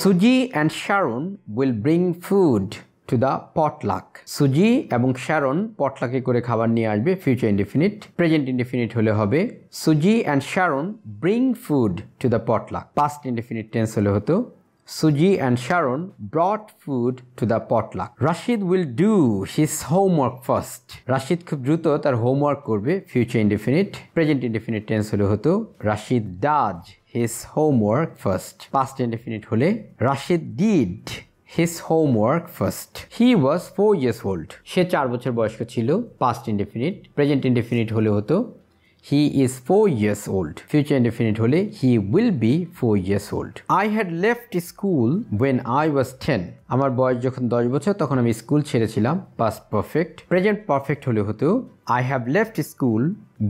সুজি and Sharon will bring food to the potluck Suji এবং Sharon পটলাকে করে খাবার নিয়ে আসবে ফিউচার ইন্ডিফিনিট প্রেজেন্ট ইন্ডিফিনিট হলে হবে Suji and Sharon bring food to the potluck past indefinite tense হলে হতো Suji and Sharon brought food to the potluck. Rashid will do his homework first. Rashid খুব দ্রুত তার হোমওয়ার্ক করবে future indefinite present indefinite tense হলে হতো Rashid does his homework first past indefinite হলে Rashid did his homework first he was four years old সে চার বছর বয়স্ক ছিল পাস্ট ইনডিফিনিট প্রেজেন্ট ইনডিফিনিট হলে হতো he is four years old future indefinite হলে he will be four years old I had left school when I was ten আমার বয়স যখন দশ বছর তখন আমি স্কুল ছেড়েছিলাম পাস পারফেক্ট প্রেজেন্ট পারফেক্ট হলে হতো I have left school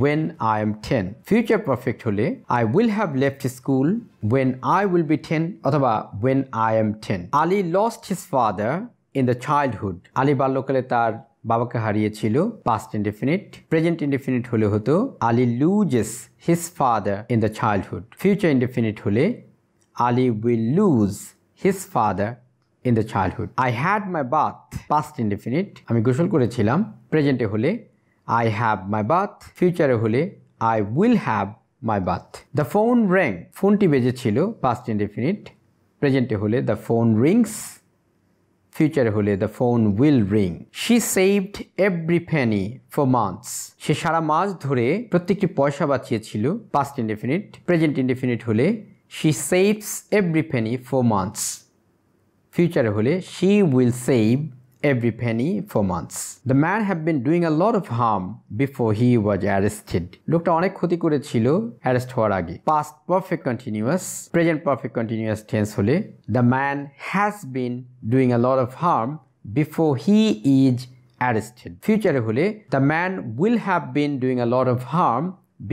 when I am ten future perfect হলে I will have left school when I will be ten অথবা when I am ten Ali lost his father in the childhood Ali বাল্যকালে তার বাবাকে হারিয়েছিল past indefinite present indefinite হলে হতো Ali loses his father in the childhood future indefinite হলে Ali will lose his father in the childhood I had my bath past indefinite আমি গোসল করেছিলাম প্রেজেন্টে হলে আই হ্যাভ মাই বাথ ফিউচারে হলে I will have my bath the phone rang ফোনটি বেজেছিল past indefinite প্রেজেন্টে হলে দ্য ফোন রিংস ফিউচারে হলে the phone will ring she saved every penny for months সে সারা মাস ধরে প্রত্যেকটি পয়সা বাঁচিয়েছিল পাস্ট ইনডিফিনিট প্রেজেন্ট ইনডিফিনিট হলে she saves every penny for months ফিউচারে হলে she will save every penny for months. The man had been doing a lot of harm before he was arrested. লোকটা অনেক ক্ষতি করেছিল অ্যারেস্ট হওয়ার আগে past perfect continuous present perfect continuous tense hole. the man has been doing a lot of harm before he is arrested. Future hole. the man will have been doing a lot of harm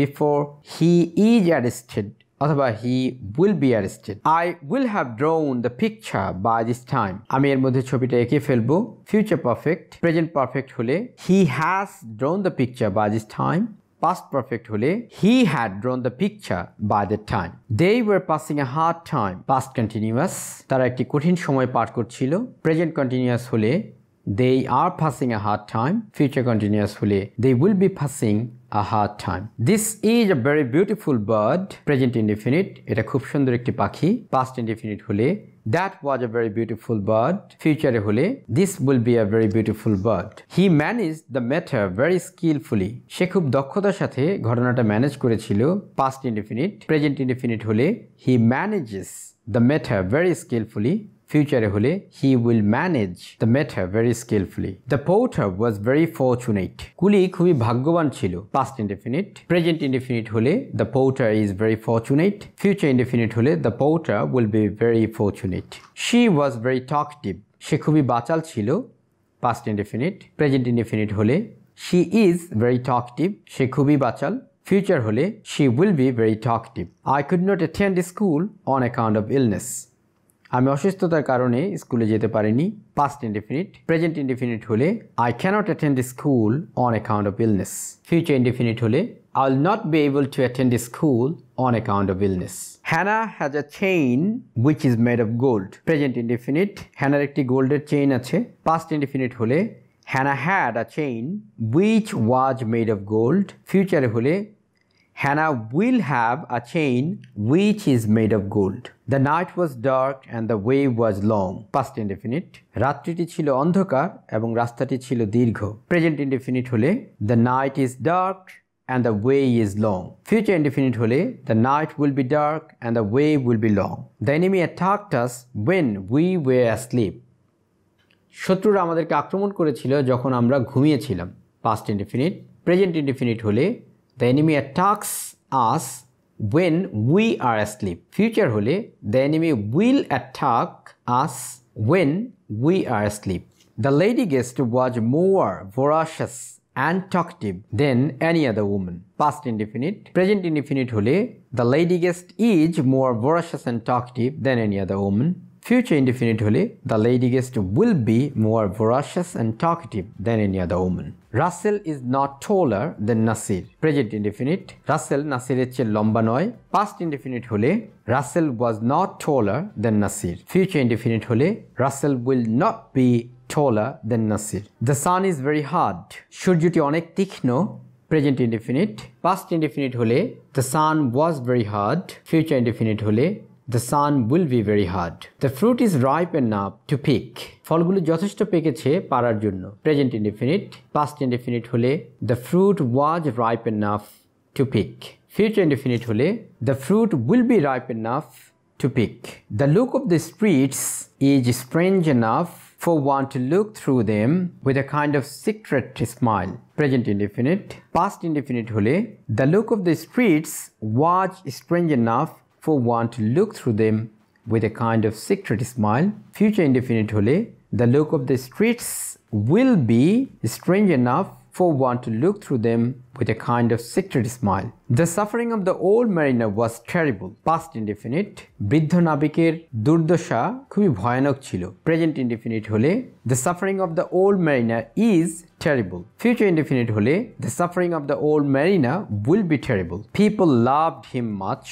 before he is arrested অথবা he will be arrested I will have drawn the picture by this time আমি এর মধ্যে ছবিটা এঁকে ফেলবো future perfect present perfect হলে he has drawn the picture by this time past perfect হলে he had drawn the picture by the time. They were passing a hard time. Past continuous তারা একটি কঠিন সময় পার করছিল প্রেজেন্ট কন্টিনিউয়াস হলে They are passing a hard time. Future continuously. They will be passing a hard time. This is a very beautiful bird. Present indefinite. এটা খুব সুন্দর একটি পাখি. Past indefinite হলে that was a very beautiful bird. future হলে this will be a very beautiful bird. He managed the matter very skillfully. সে খুব sathe সাথে ঘটনাটা ম্যানেজ করেছিল পাস্ট ইনডিফিনিট প্রেজেন্ট ইনডিফিনিট হলে he manages the matter very skilfully future হলে he will manage the matter very skillfully. The porter was very fortunate. kuli খুবই ভাগ্যবান ছিল past indefinite. Present indefinite হলে the porter is very fortunate. Future indefinite হলে the porter will be very fortunate. She was very talkative. she খুবই বাচাল ছিল past indefinite. Present indefinite হলে she is very talkative. she খুবই বাচাল future হলে she will be very talkative i could not attend school on account of illness. আমি অসুস্থতার কারণে স্কুলে যেতে পারিনি পাস্ট ইন্ডিফিনিট প্রেজেন্ট ইন্ডিফিনিট হলে I cannot attend school on account of illness future indefinite হলে I will not be able to attend school on account of illness Hannah has a chain which is made of gold present indefinite হ্যানার একটি গোল্ডের chain আছে past indefinite হলে Hannah had a chain which was made of gold ফিউচারে হলে Hannah will have a chain which is made of gold. The night was dark and the way was long. Past indefinite. রাত্রিটি ছিল অন্ধকার এবং রাস্তাটি ছিল দীর্ঘ। Present indefinite হলে the night is dark and the way is long. Future indefinite হলে the night will be dark and the way will be long. The enemy attacked us when we were asleep. শত্রুরা আমাদেরকে আক্রমণ করেছিল যখন আমরা ঘুমিয়েছিলাম। Past indefinite. Present indefinite হলে The enemy attacks us when we are asleep. Future হলে the enemy will attack us when we are asleep. The lady gets to watch more voracious and talkative than any other woman. Past indefinite. Present indefinite হলে the lady guest is more voracious and talkative than any other woman. Future indefinite হলে the lady guest will be more voracious and talkative than any other women Russell is not taller than Nasir present indefinite Russell নাসিরের চেয়ে লম্বা নয় past indefinite হলে Russell was not taller than Nasir future indefinite হলে Russell will not be taller than Nasir the sun is very hard সূর্যটি অনেক তীক্ষ্ণ present indefinite past indefinite হলে the sun was very hard future indefinite হলে the sun will be very hot. The fruit is ripe enough to pick. ফলগুলো যথেষ্ট পেকেছে পারার জন্য প্রেজেন্ট ইনডিফিনিট পাস্ট ইনডিফিনিট হলে the fruit was ripe enough to pick future indefinite হলে the fruit will be ripe enough to pick the look of the streets is strange enough for one to look through them with a kind of secret smile. Present indefinite, past indefinite হলে the look of the streets was strange enough for one to look through them with a kind of secret smile. Future indefinite the look of the streets will be strange enough for one to look through them with a kind of secret smile. The suffering of the old mariner was terrible. Past indefinite, বৃদ্ধ নাবিকের দুর্দশা খুবই ভয়ানক Present indefinite হলে the suffering of the old mariner is terrible. Future indefinite হলে the suffering of the old mariner will be terrible. People loved him much.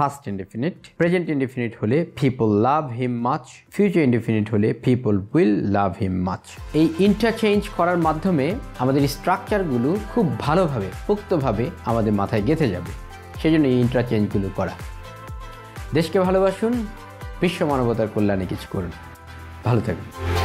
past indefinite present indefinite হলে people love him much future indefinite হলে people will love him much এই interchange করার মাধ্যমে আমাদের স্ট্রাকচারগুলো খুব ভালোভাবে পোক্তভাবে আমাদের মাথায় গেঁথে যাবে সেজন্য এই ইন্টারচেঞ্জগুলো করা দেশকে ভালোবাসুন বিশ্ব মানবতার কল্যাণে কিছু করুন ভালো থাকুন